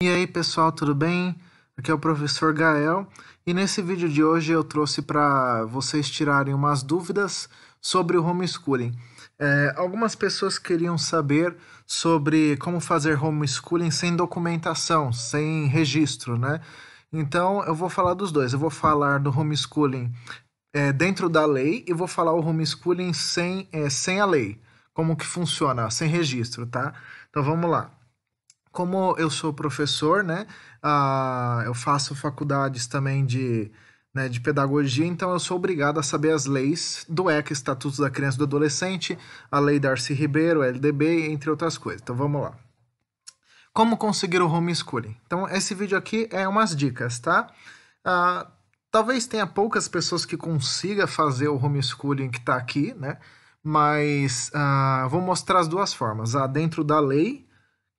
E aí pessoal, tudo bem? Aqui é o professor Gael e nesse vídeo de hoje eu trouxe para vocês tirarem umas dúvidas sobre o homeschooling. É, algumas pessoas queriam saber sobre como fazer homeschooling sem documentação, sem registro, né? Então eu vou falar dos dois. Eu vou falar do homeschooling é, dentro da lei e vou falar o homeschooling sem, é, sem a lei. Como que funciona, sem registro, tá? Então vamos lá como eu sou professor, né? Ah, eu faço faculdades também de, né, de pedagogia, então eu sou obrigado a saber as leis do ECA, Estatutos da Criança e do Adolescente, a Lei Darcy Ribeiro, LDB, entre outras coisas. Então vamos lá. Como conseguir o homeschooling? Então esse vídeo aqui é umas dicas, tá? Ah, talvez tenha poucas pessoas que consiga fazer o homeschooling que está aqui, né? Mas ah, vou mostrar as duas formas. A dentro da lei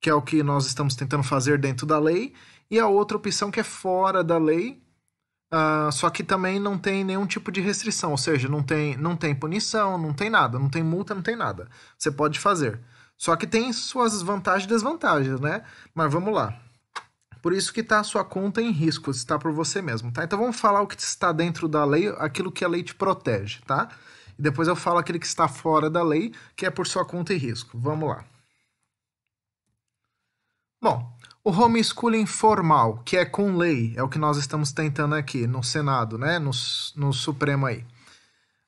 que é o que nós estamos tentando fazer dentro da lei, e a outra opção que é fora da lei, uh, só que também não tem nenhum tipo de restrição, ou seja, não tem, não tem punição, não tem nada, não tem multa, não tem nada. Você pode fazer. Só que tem suas vantagens e desvantagens, né? Mas vamos lá. Por isso que está a sua conta em risco, está por você mesmo, tá? Então vamos falar o que está dentro da lei, aquilo que a lei te protege, tá? E depois eu falo aquele que está fora da lei, que é por sua conta e risco. Vamos lá. Bom, o homeschooling formal, que é com lei, é o que nós estamos tentando aqui no Senado, né? No, no Supremo aí.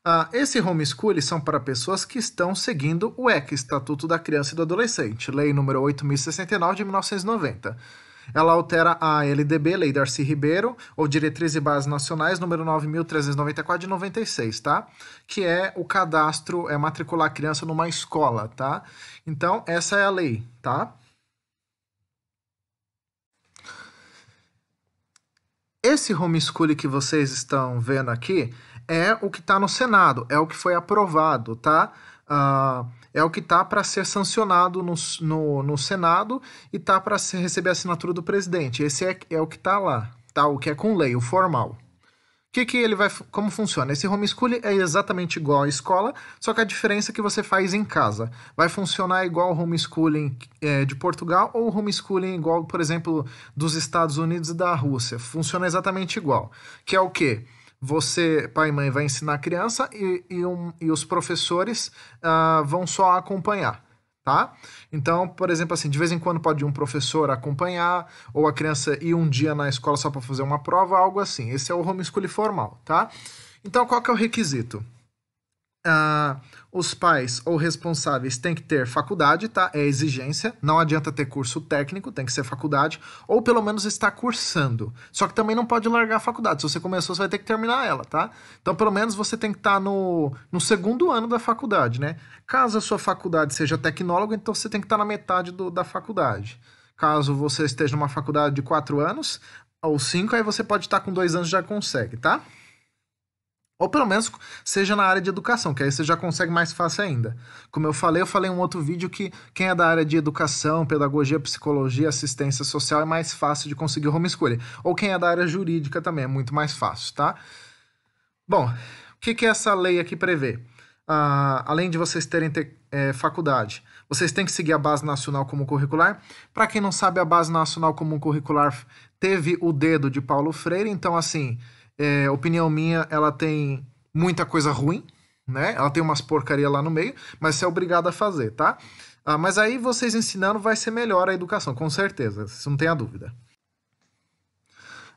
Ah, esse homeschooling são para pessoas que estão seguindo o EC, Estatuto da Criança e do Adolescente, Lei número 8069 de 1990. Ela altera a LDB, Lei Darcy Ribeiro, ou Diretriz e Bases Nacionais, número 9.394 de 96, tá? Que é o cadastro, é matricular a criança numa escola, tá? Então, essa é a lei, tá? Esse homeschooling que vocês estão vendo aqui é o que está no Senado, é o que foi aprovado, tá? Uh, é o que está para ser sancionado no, no, no Senado e está para receber a assinatura do presidente. Esse é, é o que está lá, tá? O que é com lei, o formal que, que ele vai. Como funciona? Esse homeschooling é exatamente igual à escola, só que a diferença é que você faz em casa. Vai funcionar igual o homeschooling é, de Portugal ou o homeschooling igual, por exemplo, dos Estados Unidos e da Rússia. Funciona exatamente igual. Que é o quê? Você, pai e mãe, vai ensinar a criança e, e, um, e os professores uh, vão só acompanhar tá? Então, por exemplo, assim, de vez em quando pode um professor acompanhar, ou a criança ir um dia na escola só para fazer uma prova, algo assim. Esse é o homeschooling formal, tá? Então, qual que é o requisito? ah, os pais ou responsáveis têm que ter faculdade, tá? É exigência. Não adianta ter curso técnico, tem que ser faculdade. Ou pelo menos estar cursando. Só que também não pode largar a faculdade. Se você começou, você vai ter que terminar ela, tá? Então pelo menos você tem que estar tá no, no segundo ano da faculdade, né? Caso a sua faculdade seja tecnólogo, então você tem que estar tá na metade do, da faculdade. Caso você esteja numa faculdade de quatro anos ou cinco, aí você pode estar tá com dois anos já consegue, tá? Ou pelo menos seja na área de educação, que aí você já consegue mais fácil ainda. Como eu falei, eu falei em um outro vídeo que quem é da área de educação, pedagogia, psicologia, assistência social é mais fácil de conseguir escolha Ou quem é da área jurídica também é muito mais fácil, tá? Bom, o que, que essa lei aqui prevê? Uh, além de vocês terem ter, é, faculdade, vocês têm que seguir a base nacional comum curricular. Para quem não sabe, a base nacional comum curricular teve o dedo de Paulo Freire, então assim é, opinião minha, ela tem muita coisa ruim, né? Ela tem umas porcaria lá no meio, mas você é obrigado a fazer, tá? Ah, mas aí vocês ensinando vai ser melhor a educação, com certeza, isso não tem a dúvida.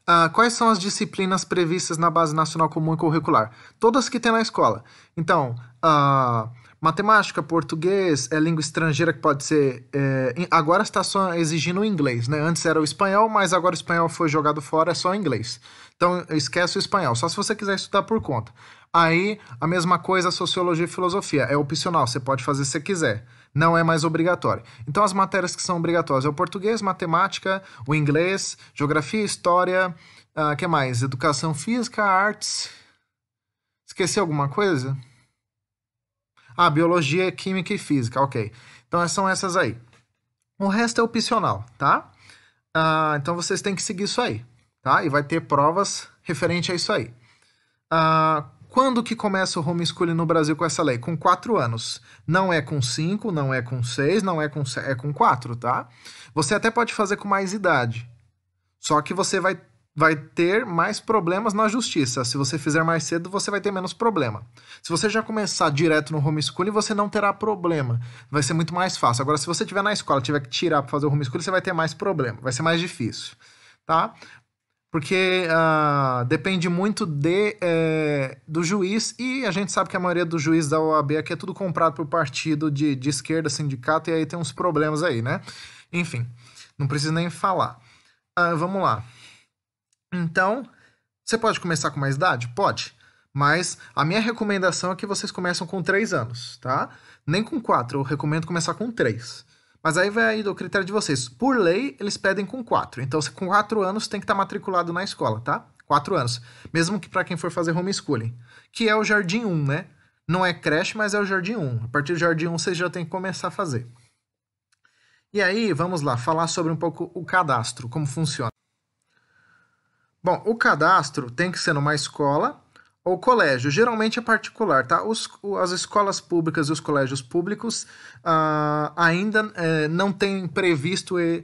Ah, quais são as disciplinas previstas na Base Nacional Comum e Curricular? Todas que tem na escola. Então, ah, matemática, português, é língua estrangeira que pode ser. É, agora está só exigindo o inglês, né? Antes era o espanhol, mas agora o espanhol foi jogado fora, é só inglês. Então esquece o espanhol, só se você quiser estudar por conta. Aí a mesma coisa sociologia e filosofia, é opcional, você pode fazer se quiser, não é mais obrigatório. Então as matérias que são obrigatórias é o português, matemática, o inglês, geografia, história, uh, que mais? Educação física, artes. Esqueci alguma coisa? Ah, biologia, química e física, ok. Então são essas aí. O resto é opcional, tá? Ah, então vocês têm que seguir isso aí, tá? E vai ter provas referente a isso aí. Ah, quando que começa o homeschooling no Brasil com essa lei? Com 4 anos. Não é com 5, não é com 6, não é com 7, é com tá? Você até pode fazer com mais idade. Só que você vai vai ter mais problemas na justiça. Se você fizer mais cedo, você vai ter menos problema. Se você já começar direto no homeschooling, você não terá problema. Vai ser muito mais fácil. Agora, se você estiver na escola, tiver que tirar para fazer o homeschooling, você vai ter mais problema. Vai ser mais difícil, tá? Porque uh, depende muito de, é, do juiz e a gente sabe que a maioria dos juízes da OAB aqui é tudo comprado por partido de, de esquerda, sindicato, e aí tem uns problemas aí, né? Enfim, não preciso nem falar. Uh, vamos lá. Então, você pode começar com mais idade? Pode. Mas a minha recomendação é que vocês começam com 3 anos, tá? Nem com 4, eu recomendo começar com 3. Mas aí vai do critério de vocês. Por lei, eles pedem com 4. Então, você com 4 anos tem que estar tá matriculado na escola, tá? 4 anos. Mesmo que para quem for fazer homeschooling, que é o jardim 1, né? Não é creche, mas é o jardim 1. A partir do jardim 1 vocês já tem que começar a fazer. E aí, vamos lá, falar sobre um pouco o cadastro, como funciona. Bom, o cadastro tem que ser numa escola ou colégio, geralmente é particular, tá? Os, as escolas públicas e os colégios públicos uh, ainda uh, não têm previsto, e, uh,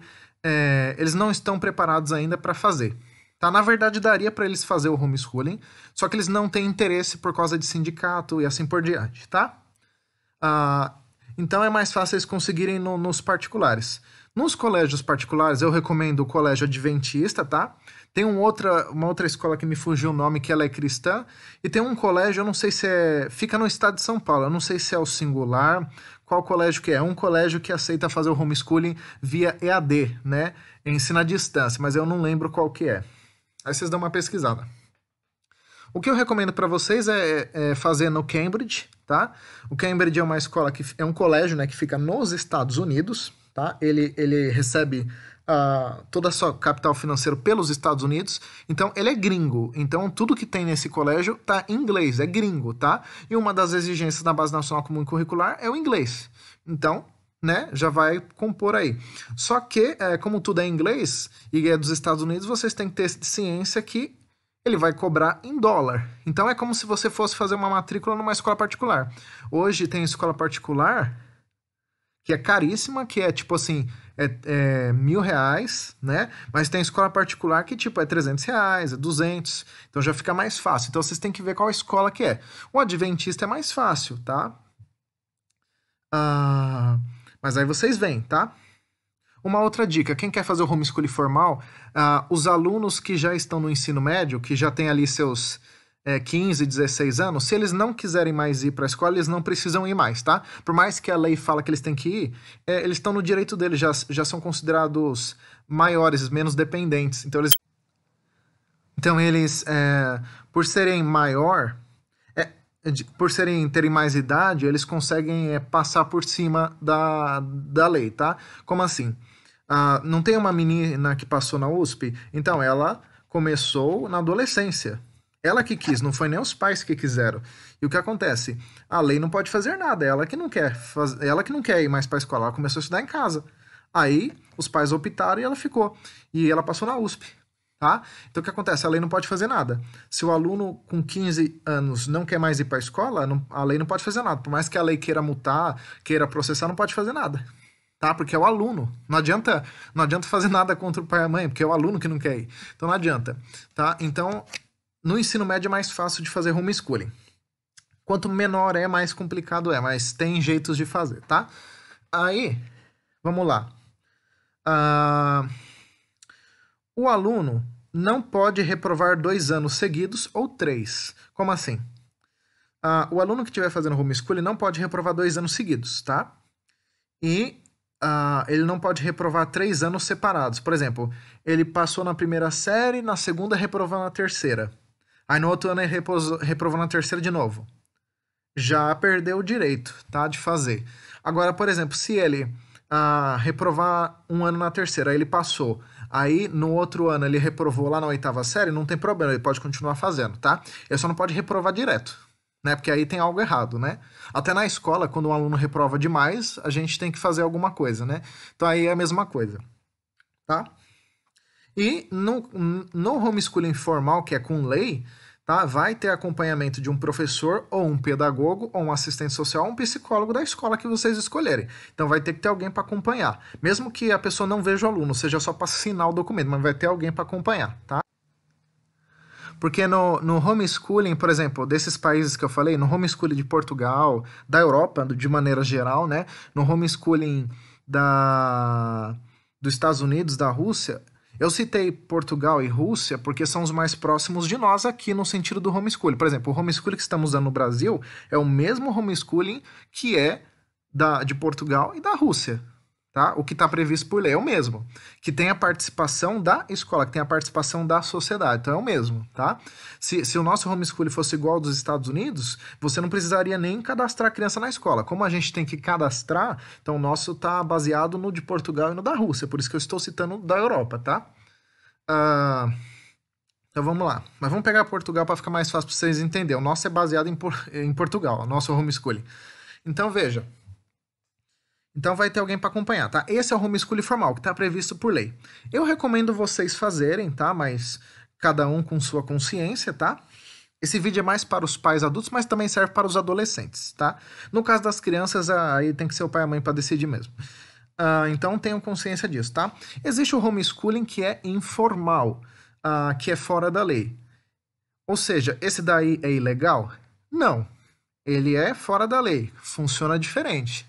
eles não estão preparados ainda para fazer. Tá? Na verdade, daria para eles fazer o homeschooling, só que eles não têm interesse por causa de sindicato e assim por diante, tá? Ah, então é mais fácil eles conseguirem no, nos particulares. Nos colégios particulares, eu recomendo o colégio adventista, tá? Tem um outra, uma outra escola que me fugiu o nome, que ela é cristã. E tem um colégio, eu não sei se é. Fica no estado de São Paulo, eu não sei se é o singular, qual colégio que é. É um colégio que aceita fazer o homeschooling via EAD, né? Ensina à distância, mas eu não lembro qual que é. Aí vocês dão uma pesquisada. O que eu recomendo para vocês é, é, é, fazer no Cambridge, tá? O Cambridge é uma escola que é um colégio, né, que fica nos Estados Unidos, tá? Ele ele recebe uh, toda a sua capital financeira pelos Estados Unidos. Então ele é gringo. Então tudo que tem nesse colégio tá em inglês, é gringo, tá? E uma das exigências da Base Nacional Comum Curricular é o inglês. Então, né, já vai compor aí. Só que, é, como tudo é inglês e é dos Estados Unidos, vocês têm que ter ciência que ele vai cobrar em dólar. Então é como se você fosse fazer uma matrícula numa escola particular. Hoje tem escola particular que é caríssima, que é tipo assim, é, é, mil reais, né? Mas tem escola particular que, tipo, é 300 reais, é 200. Então já fica mais fácil. Então vocês têm que ver qual escola que é. O Adventista é mais fácil, tá? Ah, mas aí vocês veem, tá? Uma outra dica, quem quer fazer o homeschooling formal, ah, os alunos que já estão no ensino médio, que já tem ali seus é, 15, 16 anos, se eles não quiserem mais ir para a escola, eles não precisam ir mais, tá? Por mais que a lei fala que eles têm que ir, é, eles estão no direito deles, já, já são considerados maiores, menos dependentes. Então eles, então, eles é, por serem maior, é, por serem terem mais idade, eles conseguem é, passar por cima da, da lei, tá? Como assim? Ah, não tem uma menina que passou na USP? Então, ela começou na adolescência. Ela que quis, não foi nem os pais que quiseram. E o que acontece? A lei não pode fazer nada, ela que não quer, faz... ela que não quer ir mais para a escola, ela começou a estudar em casa. Aí os pais optaram e ela ficou. E ela passou na USP. Tá? Então o que acontece? A lei não pode fazer nada. Se o aluno com 15 anos não quer mais ir para a escola, não... a lei não pode fazer nada. Por mais que a lei queira multar, queira processar, não pode fazer nada. Tá? Porque é o aluno. Não adianta, não adianta fazer nada contra o pai e a mãe, porque é o aluno que não quer ir. Então não adianta, tá? Então no ensino médio é mais fácil de fazer homeschooling. Quanto menor é, mais complicado é, mas tem jeitos de fazer, tá? Aí, vamos lá. Uh, o aluno não pode reprovar dois anos seguidos ou três. Como assim? Uh, o aluno que estiver fazendo homeschooling não pode reprovar dois anos seguidos, tá? E uh, ele não pode reprovar três anos separados. Por exemplo, ele passou na primeira série, na segunda reprovou na terceira. Aí no outro ano ele reprovou na terceira de novo. Já perdeu o direito, tá? De fazer. Agora, por exemplo, se ele ah, reprovar um ano na terceira, aí ele passou. Aí no outro ano ele reprovou lá na oitava série, não tem problema, ele pode continuar fazendo, tá? Ele só não pode reprovar direto, né? Porque aí tem algo errado, né? Até na escola, quando um aluno reprova demais, a gente tem que fazer alguma coisa, né? Então aí é a mesma coisa, tá? E no, no homeschooling formal, que é com lei, tá? vai ter acompanhamento de um professor, ou um pedagogo, ou um assistente social, ou um psicólogo da escola que vocês escolherem. Então vai ter que ter alguém para acompanhar. Mesmo que a pessoa não veja o aluno, seja só para assinar o documento, mas vai ter alguém para acompanhar, tá? Porque no, no homeschooling, por exemplo, desses países que eu falei, no homeschooling de Portugal, da Europa, de maneira geral, né? No homeschooling da, dos Estados Unidos, da Rússia, eu citei Portugal e Rússia porque são os mais próximos de nós aqui no sentido do homeschooling. Por exemplo, o homeschooling que estamos usando no Brasil é o mesmo homeschooling que é da, de Portugal e da Rússia. Tá? O que está previsto por lei é o mesmo. Que tem a participação da escola, que tem a participação da sociedade. Então é o mesmo, tá? Se, se o nosso homeschooling fosse igual ao dos Estados Unidos, você não precisaria nem cadastrar a criança na escola. Como a gente tem que cadastrar, então o nosso está baseado no de Portugal e no da Rússia. Por isso que eu estou citando da Europa, tá? Uh... Então vamos lá. Mas vamos pegar Portugal para ficar mais fácil para vocês entenderem. O nosso é baseado em, por... em Portugal, o nosso homeschooling. Então veja, então vai ter alguém para acompanhar, tá? Esse é o homeschooling formal, que está previsto por lei. Eu recomendo vocês fazerem, tá? Mas cada um com sua consciência, tá? Esse vídeo é mais para os pais adultos, mas também serve para os adolescentes, tá? No caso das crianças, aí tem que ser o pai e a mãe para decidir mesmo. Uh, então tenham consciência disso, tá? Existe o homeschooling que é informal, uh, que é fora da lei. Ou seja, esse daí é ilegal? Não. Ele é fora da lei, funciona diferente.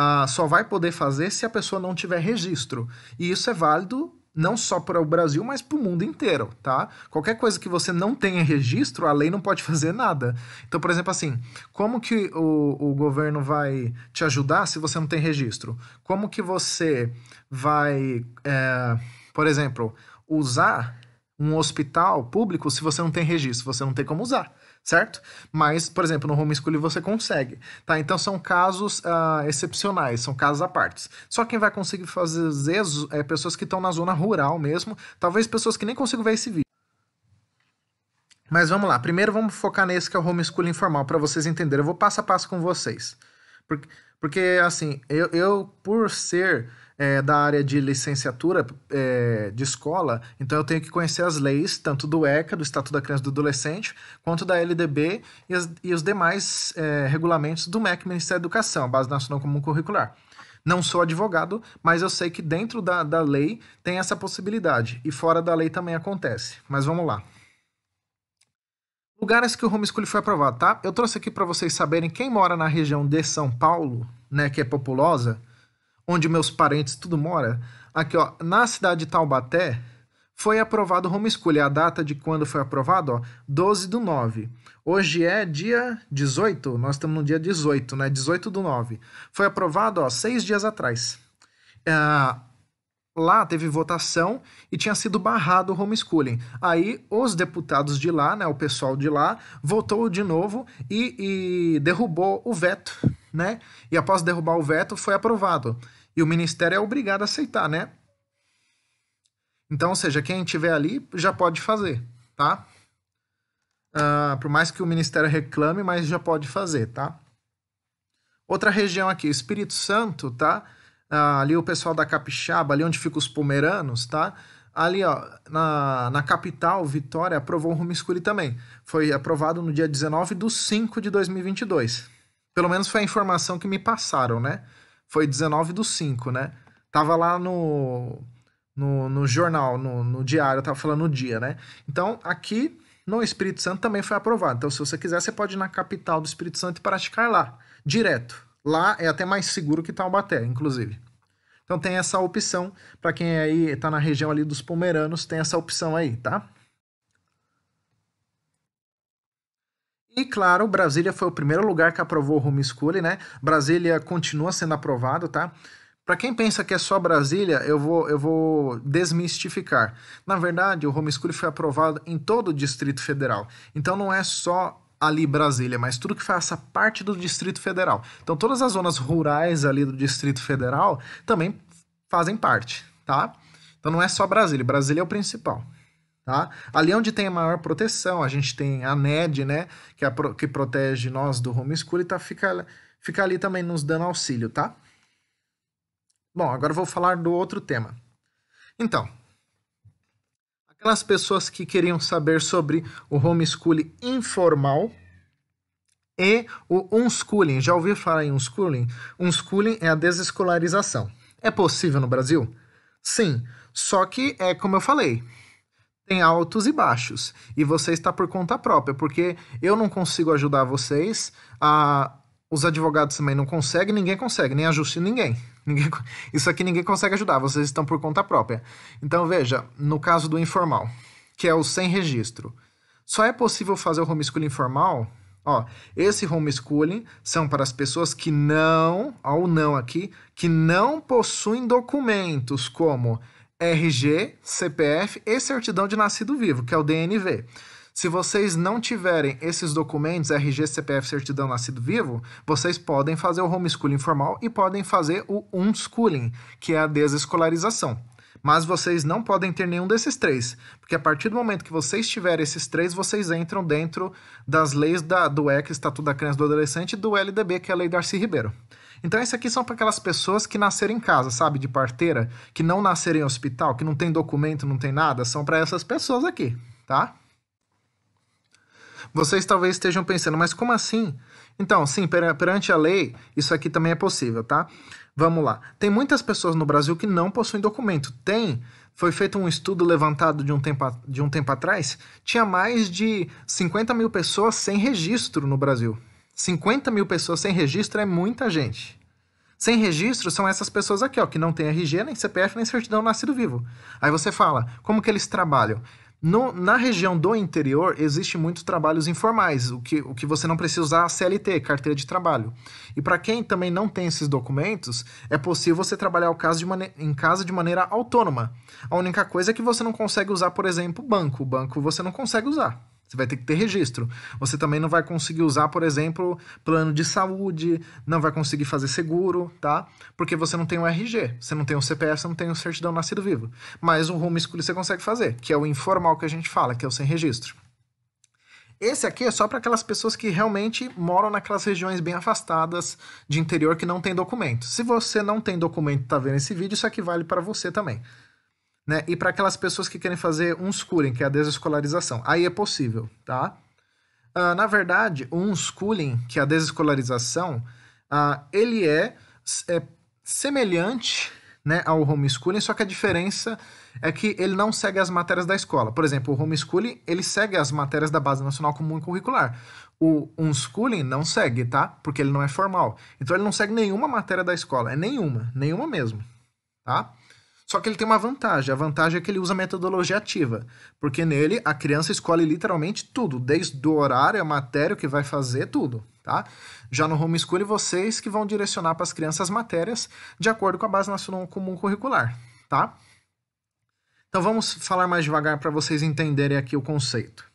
Ah, só vai poder fazer se a pessoa não tiver registro. E isso é válido não só para o Brasil, mas para o mundo inteiro, tá? Qualquer coisa que você não tenha registro, a lei não pode fazer nada. Então, por exemplo, assim, como que o, o governo vai te ajudar se você não tem registro? Como que você vai, é, por exemplo, usar um hospital público se você não tem registro? Você não tem como usar certo? Mas, por exemplo, no homeschooling você consegue, tá? Então são casos uh, excepcionais, são casos à parte. Só quem vai conseguir fazer é pessoas que estão na zona rural mesmo, talvez pessoas que nem consigam ver esse vídeo. Mas vamos lá, primeiro vamos focar nesse que é o homeschooling informal, para vocês entenderem. Eu vou passo a passo com vocês. Porque, porque assim, eu, eu por ser é, da área de licenciatura é, de escola, então eu tenho que conhecer as leis, tanto do ECA, do Estatuto da Criança e do Adolescente, quanto da LDB e, as, e os demais é, regulamentos do MEC, Ministério da Educação, a Base Nacional Comum Curricular. Não sou advogado, mas eu sei que dentro da, da lei tem essa possibilidade, e fora da lei também acontece. Mas vamos lá lugares que o homeschooling foi aprovado, tá? Eu trouxe aqui para vocês saberem quem mora na região de São Paulo, né, que é populosa, onde meus parentes tudo mora, aqui ó, na cidade de Taubaté, foi aprovado o homeschool. E a data de quando foi aprovado, ó, 12 do 9. Hoje é dia 18, nós estamos no dia 18, né? 18 do 9. Foi aprovado, ó, seis dias atrás. É, lá teve votação e tinha sido barrado o homeschooling. Aí os deputados de lá, né, o pessoal de lá, votou de novo e, e derrubou o veto, né? E após derrubar o veto, foi aprovado. E o ministério é obrigado a aceitar, né? Então, ou seja, quem tiver ali já pode fazer, tá? Uh, por mais que o ministério reclame, mas já pode fazer, tá? Outra região aqui, Espírito Santo, tá? Uh, ali o pessoal da Capixaba, ali onde fica os pomeranos, tá? Ali, ó, na, na capital, Vitória aprovou o Rumiscuri também. Foi aprovado no dia 19 de 5 de 2022. Pelo menos foi a informação que me passaram, né? foi 19 do 5, né? Tava lá no, no, no jornal, no, no diário, tava falando o dia, né? Então, aqui no Espírito Santo também foi aprovado. Então, se você quiser, você pode ir na capital do Espírito Santo e praticar lá, direto. Lá é até mais seguro que Taubaté, inclusive. Então tem essa opção, para quem aí tá na região ali dos Pomeranos, tem essa opção aí, tá? E claro, Brasília foi o primeiro lugar que aprovou o homeschooling, né? Brasília continua sendo aprovado, tá? Para quem pensa que é só Brasília, eu vou, eu vou desmistificar. Na verdade, o homeschooling foi aprovado em todo o Distrito Federal. Então não é só ali Brasília, mas tudo que faça parte do Distrito Federal. Então todas as zonas rurais ali do Distrito Federal também fazem parte, tá? Então não é só Brasília, Brasília é o principal. Tá? Ali é onde tem a maior proteção, a gente tem a NED, né, que, é pro, que protege nós do homeschooling, tá, fica, fica ali também nos dando auxílio, tá? Bom, agora vou falar do outro tema. Então, aquelas pessoas que queriam saber sobre o homeschooling informal e o unschooling. Já ouviu falar em unschooling? Unschooling é a desescolarização. É possível no Brasil? Sim, só que é como eu falei, tem altos e baixos. E você está por conta própria, porque eu não consigo ajudar vocês, a, os advogados também não conseguem, ninguém consegue, nem a justiça, ninguém. ninguém. Isso aqui ninguém consegue ajudar, vocês estão por conta própria. Então veja, no caso do informal, que é o sem registro, só é possível fazer o homeschooling informal Ó, esse homeschooling são para as pessoas que não, ou não aqui, que não possuem documentos como RG, CPF e certidão de nascido vivo, que é o DNV. Se vocês não tiverem esses documentos, RG, CPF, certidão, nascido vivo, vocês podem fazer o homeschooling formal e podem fazer o unschooling, que é a desescolarização. Mas vocês não podem ter nenhum desses três, porque a partir do momento que vocês tiverem esses três, vocês entram dentro das leis da, do ECA, Estatuto da Criança e do Adolescente, e do LDB, que é a Lei Darcy Ribeiro. Então, isso aqui são para aquelas pessoas que nasceram em casa, sabe? De parteira, que não nasceram em hospital, que não tem documento, não tem nada. São para essas pessoas aqui, tá? Vocês talvez estejam pensando, mas como assim? Então, sim, per perante a lei, isso aqui também é possível, tá? Vamos lá. Tem muitas pessoas no Brasil que não possuem documento. Tem. Foi feito um estudo levantado de um tempo, de um tempo atrás. Tinha mais de 50 mil pessoas sem registro no Brasil. 50 mil pessoas sem registro é muita gente. Sem registro são essas pessoas aqui, ó, que não tem RG, nem CPF, nem certidão nascido vivo. Aí você fala, como que eles trabalham? No, na região do interior, existe muitos trabalhos informais, o que, o que você não precisa usar a CLT, carteira de trabalho. E para quem também não tem esses documentos, é possível você trabalhar o caso de em casa de maneira autônoma. A única coisa é que você não consegue usar, por exemplo, banco. O banco você não consegue usar. Você vai ter que ter registro. Você também não vai conseguir usar, por exemplo, plano de saúde, não vai conseguir fazer seguro, tá? Porque você não tem o RG, você não tem o CPF, você não tem o certidão nascido vivo. Mas o school você consegue fazer, que é o informal que a gente fala, que é o sem registro. Esse aqui é só para aquelas pessoas que realmente moram naquelas regiões bem afastadas de interior que não tem documento. Se você não tem documento e está vendo esse vídeo, isso aqui vale para você também né? E para aquelas pessoas que querem fazer um schooling, que é a desescolarização, aí é possível, tá? Uh, na verdade, o unschooling, que é a desescolarização, uh, ele é, é semelhante né, ao homeschooling, só que a diferença é que ele não segue as matérias da escola. Por exemplo, o homeschooling, ele segue as matérias da Base Nacional Comum Curricular. O unschooling não segue, tá? Porque ele não é formal. Então ele não segue nenhuma matéria da escola, é nenhuma, nenhuma mesmo, tá? Só que ele tem uma vantagem. A vantagem é que ele usa metodologia ativa. Porque nele a criança escolhe literalmente tudo, desde o horário, a matéria, o que vai fazer, tudo. Tá? Já no homeschool, vocês que vão direcionar para as crianças matérias de acordo com a base nacional comum curricular. Tá? Então vamos falar mais devagar para vocês entenderem aqui o conceito.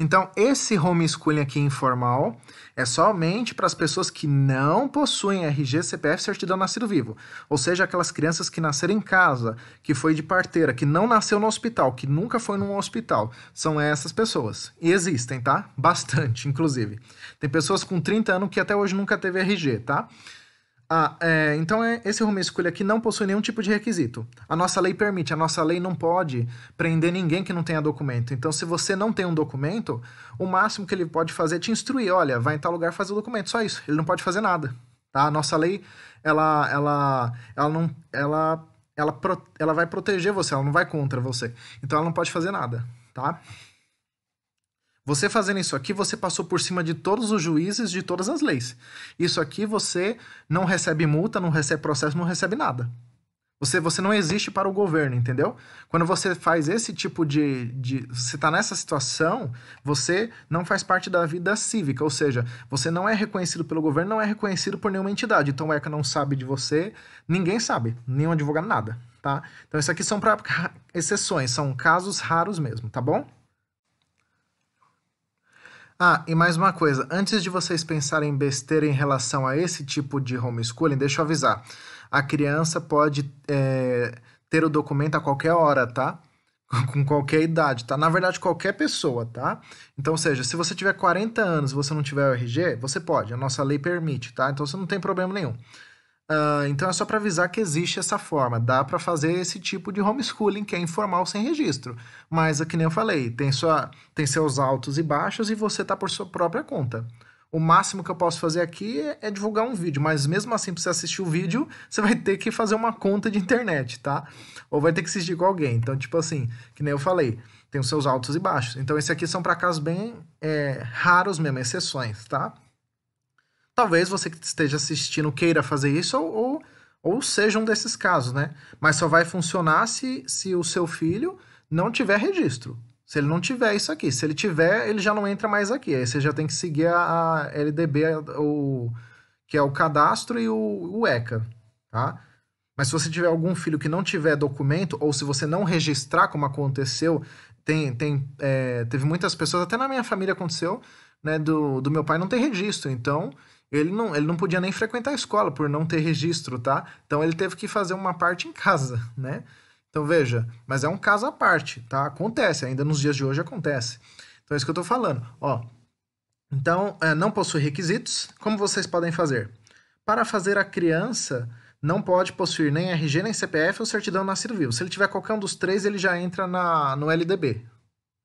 Então, esse homeschooling aqui informal é somente para as pessoas que não possuem RG, CPF, certidão nascido vivo. Ou seja, aquelas crianças que nasceram em casa, que foi de parteira, que não nasceu no hospital, que nunca foi num hospital. São essas pessoas. E existem, tá? Bastante, inclusive. Tem pessoas com 30 anos que até hoje nunca teve RG, tá? Ah, é, então é, esse rumo e escolha aqui não possui nenhum tipo de requisito. A nossa lei permite, a nossa lei não pode prender ninguém que não tenha documento. Então, se você não tem um documento, o máximo que ele pode fazer é te instruir, olha, vai em tal lugar fazer o documento, só isso. Ele não pode fazer nada. Tá? A nossa lei, ela, ela, ela não, ela, ela, ela vai proteger você, ela não vai contra você. Então, ela não pode fazer nada, tá? Você fazendo isso aqui, você passou por cima de todos os juízes de todas as leis. Isso aqui você não recebe multa, não recebe processo, não recebe nada. Você, você não existe para o governo, entendeu? Quando você faz esse tipo de. de você está nessa situação, você não faz parte da vida cívica, ou seja, você não é reconhecido pelo governo, não é reconhecido por nenhuma entidade. Então o ECA não sabe de você, ninguém sabe, nenhum advogado, nada, tá? Então isso aqui são para exceções, são casos raros mesmo, tá bom? Ah, e mais uma coisa, antes de vocês pensarem besteira em relação a esse tipo de homeschooling, deixa eu avisar. A criança pode é, ter o documento a qualquer hora, tá? com qualquer idade, tá? Na verdade, qualquer pessoa, tá? Então, ou seja, se você tiver 40 anos e você não tiver o RG, você pode, a nossa lei permite, tá? Então você não tem problema nenhum. Uh, então é só para avisar que existe essa forma. Dá para fazer esse tipo de homeschooling que é informal sem registro. Mas, é que nem eu falei, tem, sua, tem seus altos e baixos e você tá por sua própria conta. O máximo que eu posso fazer aqui é, divulgar um vídeo, mas mesmo assim, para você assistir o vídeo, você vai ter que fazer uma conta de internet, tá? Ou vai ter que assistir com alguém. Então, tipo assim, que nem eu falei, tem os seus altos e baixos. Então, esse aqui são para casos bem é, raros mesmo, exceções, tá? Talvez você que esteja assistindo queira fazer isso ou, ou, ou seja um desses casos, né? Mas só vai funcionar se, se o seu filho não tiver registro. Se ele não tiver isso aqui. Se ele tiver, ele já não entra mais aqui. Aí você já tem que seguir a, LDB, o, que é o cadastro, e o, o ECA. Tá? Mas se você tiver algum filho que não tiver documento, ou se você não registrar, como aconteceu, tem, tem, é, teve muitas pessoas, até na minha família aconteceu, né? Do, do meu pai não tem registro. Então, ele não, ele não podia nem frequentar a escola por não ter registro, tá? Então ele teve que fazer uma parte em casa, né? Então veja, mas é um caso à parte, tá? Acontece, ainda nos dias de hoje acontece. Então é isso que eu tô falando, ó. Então, é, não possui requisitos, como vocês podem fazer? Para fazer a criança não pode possuir nem RG, nem CPF ou certidão nascido vivo. Se ele tiver qualquer um dos três, ele já entra na, no LDB,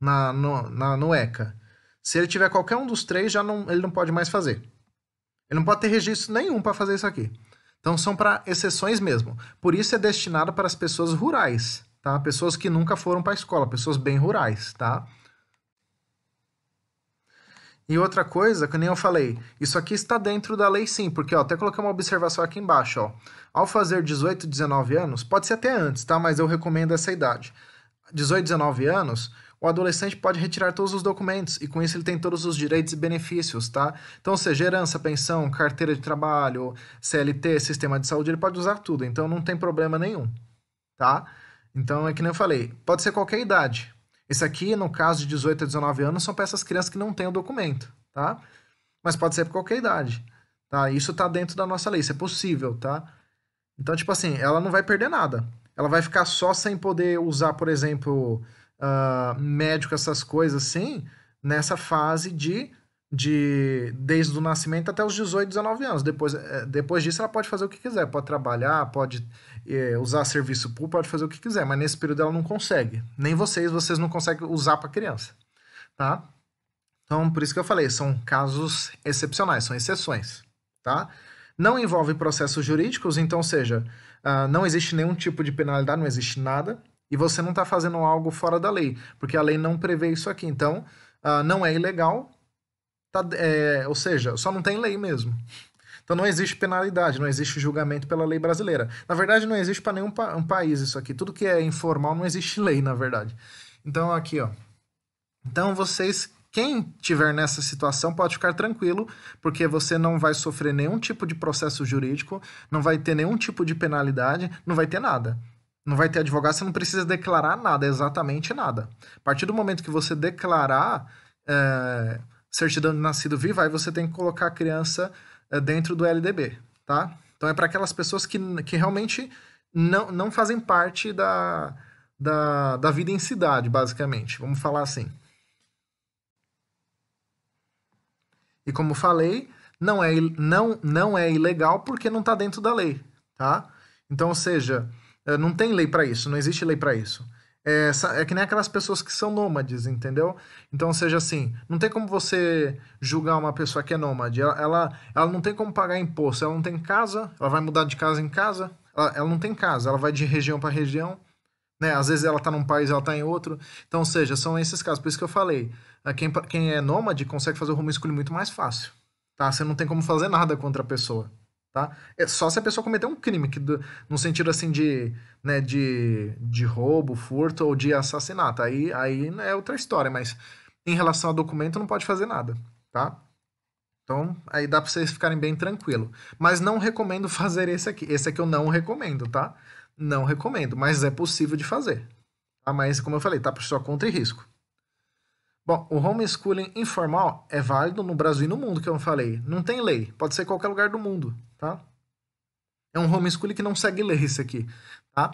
na, no, na, no ECA. Se ele tiver qualquer um dos três, já não, ele não pode mais fazer. Ele não pode ter registro nenhum para fazer isso aqui. Então são para exceções mesmo. Por isso é destinado para as pessoas rurais, tá? Pessoas que nunca foram para a escola, pessoas bem rurais, tá? E outra coisa, que nem eu falei, isso aqui está dentro da lei sim, porque ó, até coloquei uma observação aqui embaixo, ó. Ao fazer 18, 19 anos, pode ser até antes, tá? Mas eu recomendo essa idade. 18, 19 anos, o adolescente pode retirar todos os documentos e com isso ele tem todos os direitos e benefícios, tá? Então, seja herança, pensão, carteira de trabalho, CLT, sistema de saúde, ele pode usar tudo, então não tem problema nenhum, tá? Então, é que nem eu falei, pode ser qualquer idade. Esse aqui, no caso de 18 a 19 anos, são para essas crianças que não têm o documento, tá? Mas pode ser para qualquer idade, tá? Isso tá dentro da nossa lei, isso é possível, tá? Então, tipo assim, ela não vai perder nada. Ela vai ficar só sem poder usar, por exemplo, uh, médico, essas coisas assim, nessa fase de, de desde o nascimento até os 18, 19 anos. Depois, eh, depois disso, ela pode fazer o que quiser, pode trabalhar, pode eh, usar serviço público, pode fazer o que quiser, mas nesse período ela não consegue. Nem vocês, vocês não conseguem usar para criança, tá? Então, por isso que eu falei, são casos excepcionais, são exceções, tá? Não envolve processos jurídicos, então, ou seja, uh, não existe nenhum tipo de penalidade, não existe nada, e você não está fazendo algo fora da lei, porque a lei não prevê isso aqui. Então, uh, não é ilegal, tá, é, ou seja, só não tem lei mesmo. Então não existe penalidade, não existe julgamento pela lei brasileira. Na verdade, não existe para nenhum pa um país isso aqui. Tudo que é informal não existe lei, na verdade. Então, aqui, ó. Então, vocês quem tiver nessa situação pode ficar tranquilo, porque você não vai sofrer nenhum tipo de processo jurídico, não vai ter nenhum tipo de penalidade, não vai ter nada não vai ter advogado, você não precisa declarar nada, exatamente nada. A partir do momento que você declarar é, certidão de nascido vivo, aí você tem que colocar a criança é, dentro do LDB, tá? Então é para aquelas pessoas que, que realmente não, não fazem parte da, da, da vida em cidade, basicamente. Vamos falar assim. E como falei, não é, não, não é ilegal porque não está dentro da lei, tá? Então, ou seja, é, não tem lei para isso, não existe lei para isso. É, é, que nem aquelas pessoas que são nômades, entendeu? Então, seja assim, não tem como você julgar uma pessoa que é nômade. Ela, ela, ela não tem como pagar imposto, ela não tem casa, ela vai mudar de casa em casa, ela, ela não tem casa, ela vai de região para região. Né? Às vezes ela está num país, ela está em outro. Então, seja, são esses casos. Por isso que eu falei, é, quem, quem é nômade consegue fazer o homeschool muito mais fácil. Tá? Você não tem como fazer nada contra a pessoa tá? É só se a pessoa cometer um crime, que do, no sentido assim de, né, de, de roubo, furto ou de assassinato. Aí, aí é outra história, mas em relação a documento não pode fazer nada, tá? Então, aí dá para vocês ficarem bem tranquilo. Mas não recomendo fazer esse aqui. Esse aqui eu não recomendo, tá? Não recomendo, mas é possível de fazer. Tá? Mas, como eu falei, tá por sua conta e risco. Bom, o homeschooling informal é válido no Brasil e no mundo, que eu falei. Não tem lei, pode ser qualquer lugar do mundo, tá? É um homeschooling que não segue lei isso aqui, tá?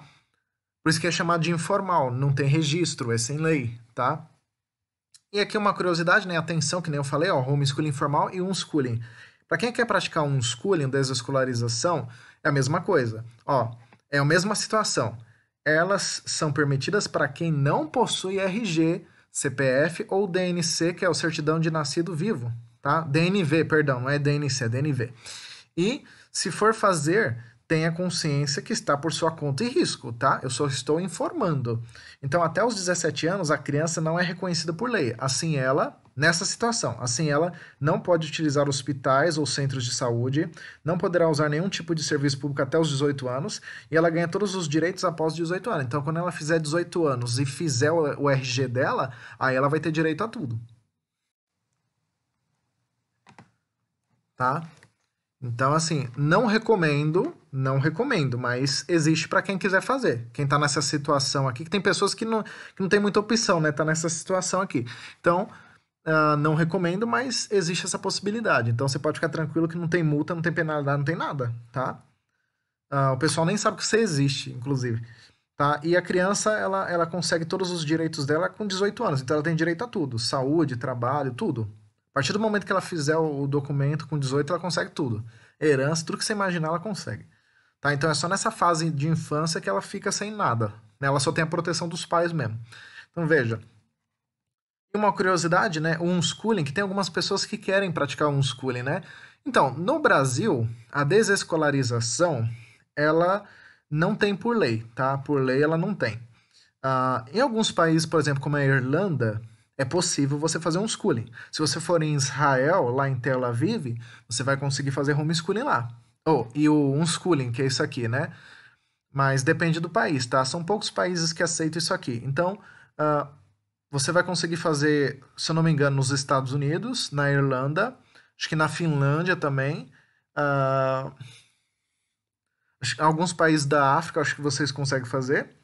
Por isso que é chamado de informal, não tem registro, é sem lei, tá? E aqui uma curiosidade, né? Atenção, que nem eu falei, ó, homeschooling informal e unschooling. Para quem quer praticar um schooling, desescolarização, é a mesma coisa. Ó, é a mesma situação. Elas são permitidas para quem não possui RG, CPF ou DNC, que é o certidão de nascido vivo, tá? DNV, perdão, não é DNC, é DNV. E se for fazer, tenha consciência que está por sua conta e risco, tá? Eu só estou informando. Então, até os 17 anos, a criança não é reconhecida por lei. Assim, ela nessa situação. Assim, ela não pode utilizar hospitais ou centros de saúde, não poderá usar nenhum tipo de serviço público até os 18 anos e ela ganha todos os direitos após os 18 anos. Então, quando ela fizer 18 anos e fizer o RG dela, aí ela vai ter direito a tudo. Tá? Então, assim, não recomendo, não recomendo, mas existe para quem quiser fazer. Quem está nessa situação aqui, que tem pessoas que não, que não tem muita opção, né? Tá nessa situação aqui. Então, uh, não recomendo, mas existe essa possibilidade. Então, você pode ficar tranquilo que não tem multa, não tem penalidade, não tem nada, tá? Uh, o pessoal nem sabe que você existe, inclusive. Tá? E a criança, ela, ela consegue todos os direitos dela com 18 anos, então ela tem direito a tudo: saúde, trabalho, tudo, partir do momento que ela fizer o documento com 18, ela consegue tudo. Herança, tudo que você imaginar, ela consegue. Tá? Então é só nessa fase de infância que ela fica sem nada. Né? Ela só tem a proteção dos pais mesmo. Então veja. E uma curiosidade, né? O unschooling, que tem algumas pessoas que querem praticar unschooling, né? Então, no Brasil, a desescolarização, ela não tem por lei, tá? Por lei ela não tem. Uh, em alguns países, por exemplo, como a Irlanda, é possível você fazer um schooling. Se você for em Israel, lá em Tel Aviv, você vai conseguir fazer homeschooling lá. Oh, e o unschooling, que é isso aqui, né? Mas depende do país, tá? São poucos países que aceitam isso aqui. Então, uh, você vai conseguir fazer, se eu não me engano, nos Estados Unidos, na Irlanda, acho que na Finlândia também. Uh, alguns países da África, acho que vocês conseguem fazer.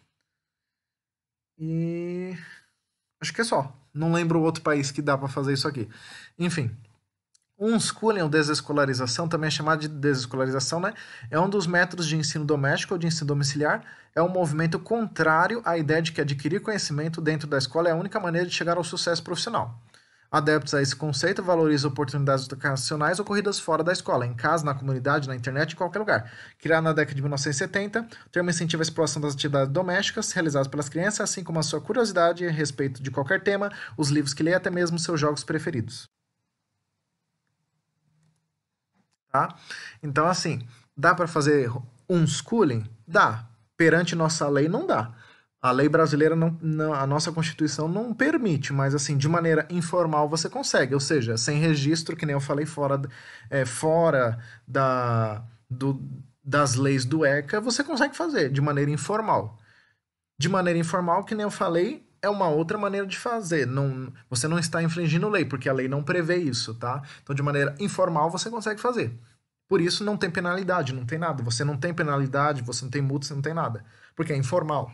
E. Acho que é só. Não lembro outro país que dá para fazer isso aqui. Enfim. Unschooling ou desescolarização, também é chamado de desescolarização, né? É um dos métodos de ensino doméstico ou de ensino domiciliar. É um movimento contrário à ideia de que adquirir conhecimento dentro da escola é a única maneira de chegar ao sucesso profissional. Adeptos a esse conceito valorizam oportunidades educacionais ocorridas fora da escola, em casa, na comunidade, na internet, em qualquer lugar. Criado na década de 1970, o termo incentiva a exploração das atividades domésticas realizadas pelas crianças, assim como a sua curiosidade a respeito de qualquer tema, os livros que lê até mesmo seus jogos preferidos. Tá? Então, assim, dá para fazer unschooling? schooling? Dá. Perante nossa lei, não dá. A lei brasileira não, não, a nossa Constituição não permite, mas assim, de maneira informal você consegue, ou seja, sem registro, que nem eu falei fora, é, fora da, do, das leis do ECA, você consegue fazer de maneira informal. De maneira informal, que nem eu falei, é uma outra maneira de fazer. Não, você não está infringindo lei, porque a lei não prevê isso, tá? Então, de maneira informal, você consegue fazer. Por isso, não tem penalidade, não tem nada. Você não tem penalidade, você não tem multa, você não tem nada. Porque é informal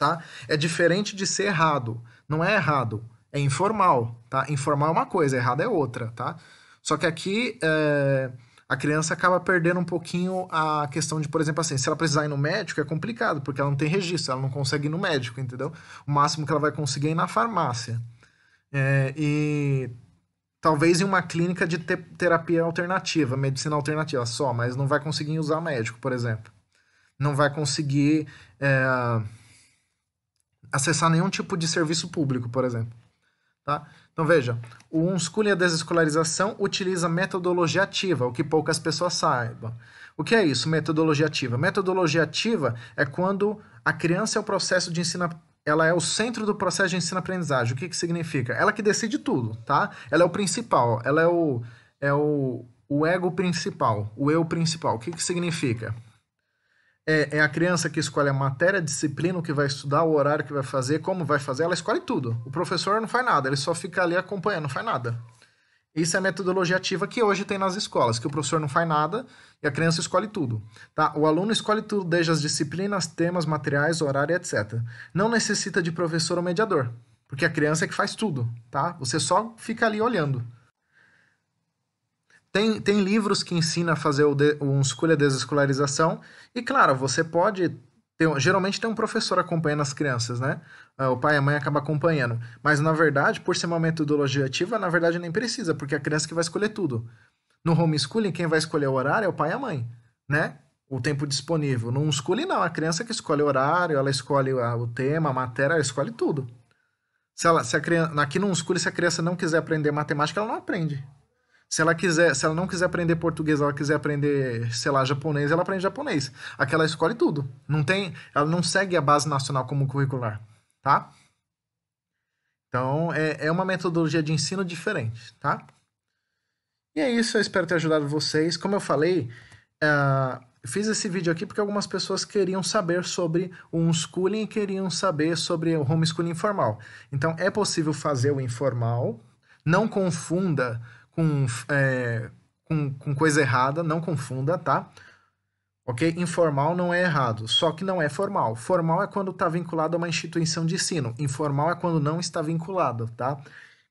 tá? É diferente de ser errado. Não é errado, é informal, tá? Informal é uma coisa, errado é outra, tá? Só que aqui é, a criança acaba perdendo um pouquinho a questão de, por exemplo, assim, se ela precisar ir no médico é complicado, porque ela não tem registro, ela não consegue ir no médico, entendeu? O máximo que ela vai conseguir é ir na farmácia. É, e talvez em uma clínica de te terapia alternativa, medicina alternativa só, mas não vai conseguir usar médico, por exemplo. Não vai conseguir. É, acessar nenhum tipo de serviço público, por exemplo. Tá? Então veja, o unschooling e a desescolarização utiliza metodologia ativa, o que poucas pessoas saibam. O que é isso, metodologia ativa? Metodologia ativa é quando a criança é o processo de ensino ela é o centro do processo de ensino-aprendizagem. O que, que significa? Ela que decide tudo, tá? Ela é o principal, ela é o, é o, o ego principal, o eu principal. O que, que significa? É, é, a criança que escolhe a matéria, a disciplina, o que vai estudar, o horário que vai fazer, como vai fazer, ela escolhe tudo. O professor não faz nada, ele só fica ali acompanhando, não faz nada. Isso é a metodologia ativa que hoje tem nas escolas, que o professor não faz nada e a criança escolhe tudo. Tá? O aluno escolhe tudo, desde as disciplinas, temas, materiais, horário, etc. Não necessita de professor ou mediador, porque a criança é que faz tudo, tá? Você só fica ali olhando. Tem, tem livros que ensina a fazer o de, um escolha desescolarização. E claro, você pode ter, geralmente tem um professor acompanhando as crianças, né? Ah, o pai e a mãe acabam acompanhando. Mas na verdade, por ser uma metodologia ativa, na verdade nem precisa, porque é a criança que vai escolher tudo. No homeschooling, quem vai escolher o horário é o pai e a mãe, né? O tempo disponível. não escolhe não. A criança que escolhe o horário, ela escolhe o tema, a matéria, ela escolhe tudo. Se ela, se a criança, aqui não escolhe se a criança não quiser aprender matemática, ela não aprende. Se ela quiser, se ela não quiser aprender português, ela quiser aprender, sei lá, japonês, ela aprende japonês. Aqui ela escolhe tudo. Não tem, ela não segue a base nacional como curricular, tá? Então, é, é uma metodologia de ensino diferente, tá? E é isso, eu espero ter ajudado vocês. Como eu falei, uh, fiz esse vídeo aqui porque algumas pessoas queriam saber sobre o unschooling e queriam saber sobre o homeschooling informal. Então, é possível fazer o informal, não confunda com, é, com, com coisa errada, não confunda, tá? Ok? Informal não é errado, só que não é formal. Formal é quando está vinculado a uma instituição de ensino. Informal é quando não está vinculado, tá?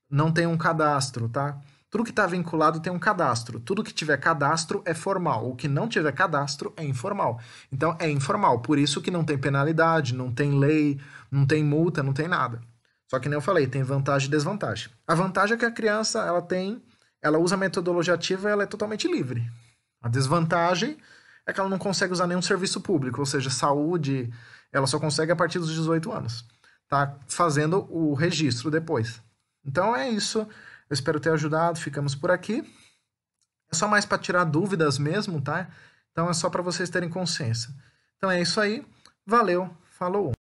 Não tem um cadastro, tá? Tudo que está vinculado tem um cadastro. Tudo que tiver cadastro é formal. O que não tiver cadastro é informal. Então é informal. Por isso que não tem penalidade, não tem lei, não tem multa, não tem nada. Só que nem eu falei, tem vantagem e desvantagem. A vantagem é que a criança ela tem ela usa a metodologia ativa e ela é totalmente livre. A desvantagem é que ela não consegue usar nenhum serviço público, ou seja, saúde, ela só consegue a partir dos 18 anos. Tá fazendo o registro depois. Então é isso. Eu espero ter ajudado. Ficamos por aqui. É só mais para tirar dúvidas mesmo, tá? Então é só para vocês terem consciência. Então é isso aí. Valeu. Falou.